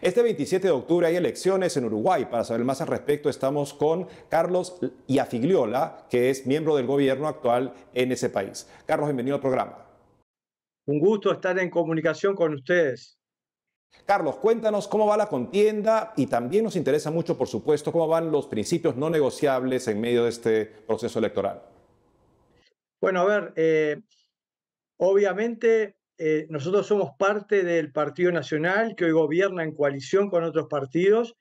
Este 27 de octubre hay elecciones en Uruguay. Para saber más al respecto, estamos con Carlos Iafigliola, que es miembro del gobierno actual en ese país. Carlos, bienvenido al programa. Un gusto estar en comunicación con ustedes. Carlos, cuéntanos cómo va la contienda y también nos interesa mucho, por supuesto, cómo van los principios no negociables en medio de este proceso electoral. Bueno, a ver, eh, obviamente eh, nosotros somos parte del Partido Nacional que hoy gobierna en coalición con otros partidos.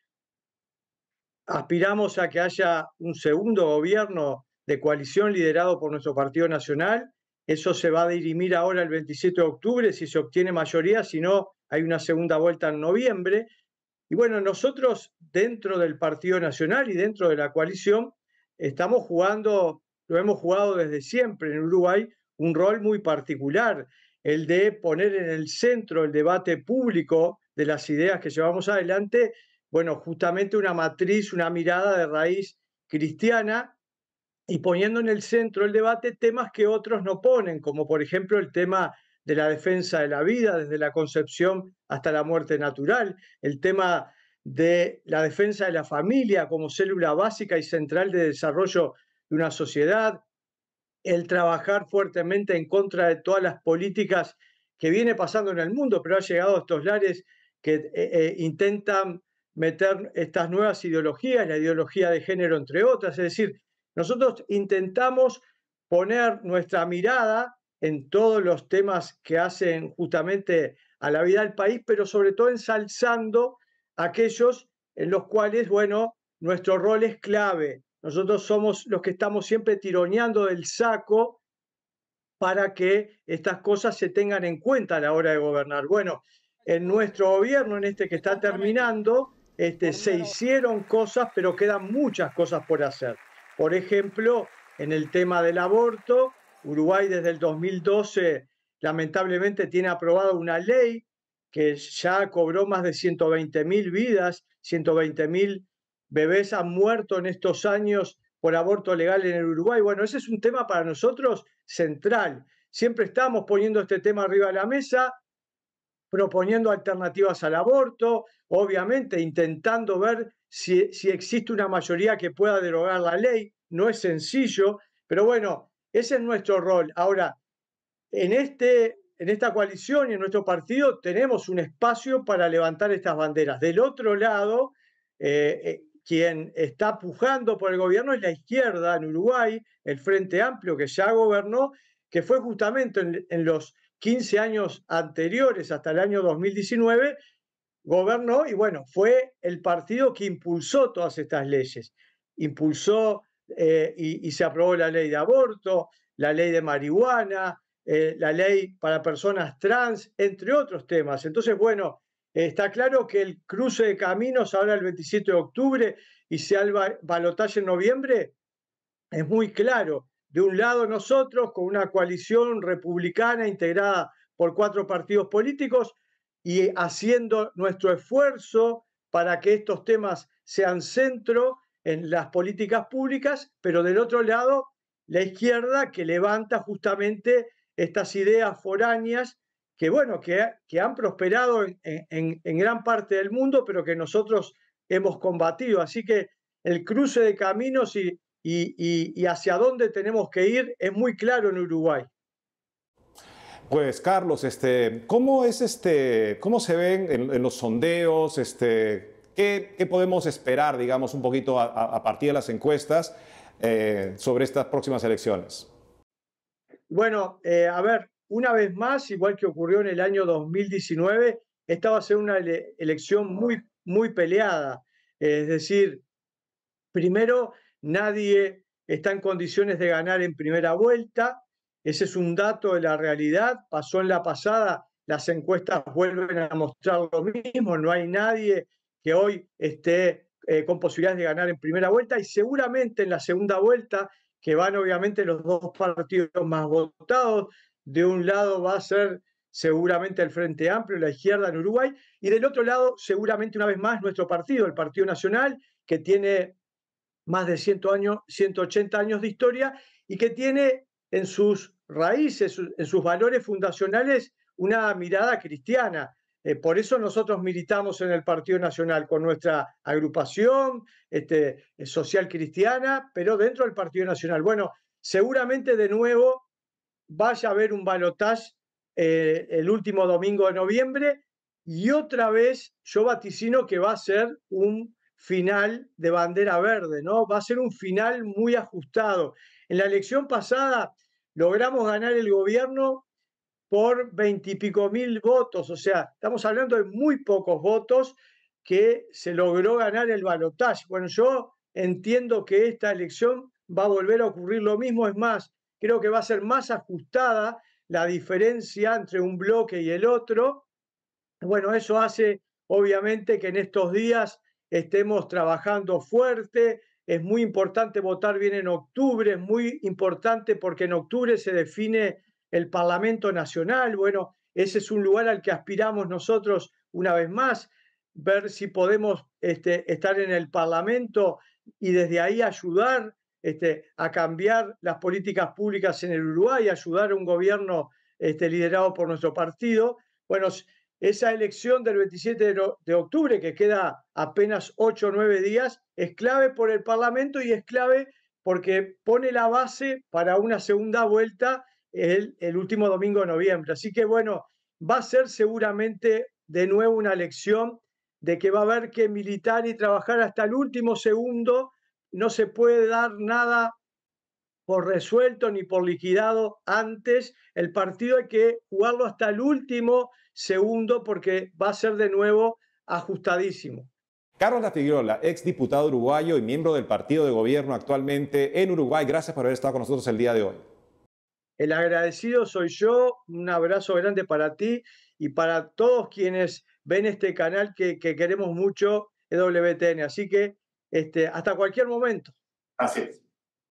Aspiramos a que haya un segundo gobierno de coalición liderado por nuestro Partido Nacional. Eso se va a dirimir ahora el 27 de octubre si se obtiene mayoría, si no, hay una segunda vuelta en noviembre. Y bueno, nosotros dentro del Partido Nacional y dentro de la coalición estamos jugando, lo hemos jugado desde siempre en Uruguay, un rol muy particular el de poner en el centro el debate público de las ideas que llevamos adelante, bueno, justamente una matriz, una mirada de raíz cristiana y poniendo en el centro el debate temas que otros no ponen, como por ejemplo el tema de la defensa de la vida desde la concepción hasta la muerte natural, el tema de la defensa de la familia como célula básica y central de desarrollo de una sociedad, el trabajar fuertemente en contra de todas las políticas que viene pasando en el mundo, pero ha llegado a estos lares que eh, eh, intentan meter estas nuevas ideologías, la ideología de género entre otras. Es decir, nosotros intentamos poner nuestra mirada en todos los temas que hacen justamente a la vida del país, pero sobre todo ensalzando aquellos en los cuales, bueno, nuestro rol es clave, nosotros somos los que estamos siempre tironeando del saco para que estas cosas se tengan en cuenta a la hora de gobernar. Bueno, en nuestro gobierno, en este que está terminando, este, se hicieron cosas, pero quedan muchas cosas por hacer. Por ejemplo, en el tema del aborto, Uruguay desde el 2012 lamentablemente tiene aprobada una ley que ya cobró más de 120 mil vidas, 120 mil bebés han muerto en estos años por aborto legal en el Uruguay. Bueno, ese es un tema para nosotros central. Siempre estamos poniendo este tema arriba de la mesa, proponiendo alternativas al aborto, obviamente intentando ver si, existe una mayoría que pueda derogar la ley. No es sencillo, pero bueno, ese es nuestro rol. Ahora, en, este, en esta coalición y en nuestro partido tenemos un espacio para levantar estas banderas. Del otro lado, eh, eh, quien está pujando por el gobierno es la izquierda en Uruguay, el Frente Amplio que ya gobernó, que fue justamente en, los 15 años anteriores, hasta el año 2019, gobernó y bueno, fue el partido que impulsó todas estas leyes. Impulsó eh, y, se aprobó la ley de aborto, la ley de marihuana, eh, la ley para personas trans, entre otros temas. Entonces, bueno, Está claro que el cruce de caminos ahora el 27 de octubre y se al balotaje en noviembre es muy claro. De un lado nosotros, con una coalición republicana integrada por cuatro partidos políticos y haciendo nuestro esfuerzo para que estos temas sean centro en las políticas públicas, pero del otro lado la izquierda que levanta justamente estas ideas foráneas que bueno, que, han prosperado en, gran parte del mundo, pero que nosotros hemos combatido. Así que el cruce de caminos y, y, hacia dónde tenemos que ir es muy claro en Uruguay. Pues Carlos, este, ¿cómo es este, cómo se ven en, los sondeos, este, ¿qué, podemos esperar, digamos, un poquito a, partir de las encuestas eh, sobre estas próximas elecciones? Bueno, eh, a ver, una vez más, igual que ocurrió en el año 2019, esta va a ser una elección muy, muy peleada. Es decir, primero, nadie está en condiciones de ganar en primera vuelta. Ese es un dato de la realidad. Pasó en la pasada, las encuestas vuelven a mostrar lo mismo. No hay nadie que hoy esté eh, con posibilidades de ganar en primera vuelta y seguramente en la segunda vuelta, que van obviamente los dos partidos más votados, de un lado va a ser seguramente el Frente Amplio, la izquierda en Uruguay, y del otro lado seguramente una vez más nuestro partido, el Partido Nacional, que tiene más de 100 años, 180 años de historia y que tiene en sus raíces, en sus valores fundacionales, una mirada cristiana. Eh, por eso nosotros militamos en el Partido Nacional con nuestra agrupación este, eh, social cristiana, pero dentro del Partido Nacional. Bueno, seguramente de nuevo vaya a haber un balotaje eh, el último domingo de noviembre y otra vez yo vaticino que va a ser un final de bandera verde, ¿no? Va a ser un final muy ajustado. En la elección pasada logramos ganar el gobierno por veintipico mil votos, o sea, estamos hablando de muy pocos votos que se logró ganar el balotaje. Bueno, yo entiendo que esta elección va a volver a ocurrir lo mismo, es más, creo que va a ser más ajustada la diferencia entre un bloque y el otro. Bueno, eso hace obviamente que en estos días estemos trabajando fuerte. Es muy importante votar bien en octubre, es muy importante porque en octubre se define el Parlamento Nacional. Bueno, ese es un lugar al que aspiramos nosotros una vez más, ver si podemos este, estar en el Parlamento y desde ahí ayudar este, a cambiar las políticas públicas en el Uruguay, ayudar a un gobierno este, liderado por nuestro partido. Bueno, esa elección del 27 de octubre, que queda apenas ocho o 9 días, es clave por el Parlamento y es clave porque pone la base para una segunda vuelta el, el último domingo de noviembre. Así que bueno, va a ser seguramente de nuevo una elección de que va a haber que militar y trabajar hasta el último segundo no se puede dar nada por resuelto ni por liquidado antes. El partido hay que jugarlo hasta el último segundo porque va a ser de nuevo ajustadísimo. Carlos La ex diputado uruguayo y miembro del partido de gobierno actualmente en Uruguay, gracias por haber estado con nosotros el día de hoy. El agradecido soy yo, un abrazo grande para ti y para todos quienes ven este canal que, que queremos mucho, EWTN. Así que este, hasta cualquier momento. Así es.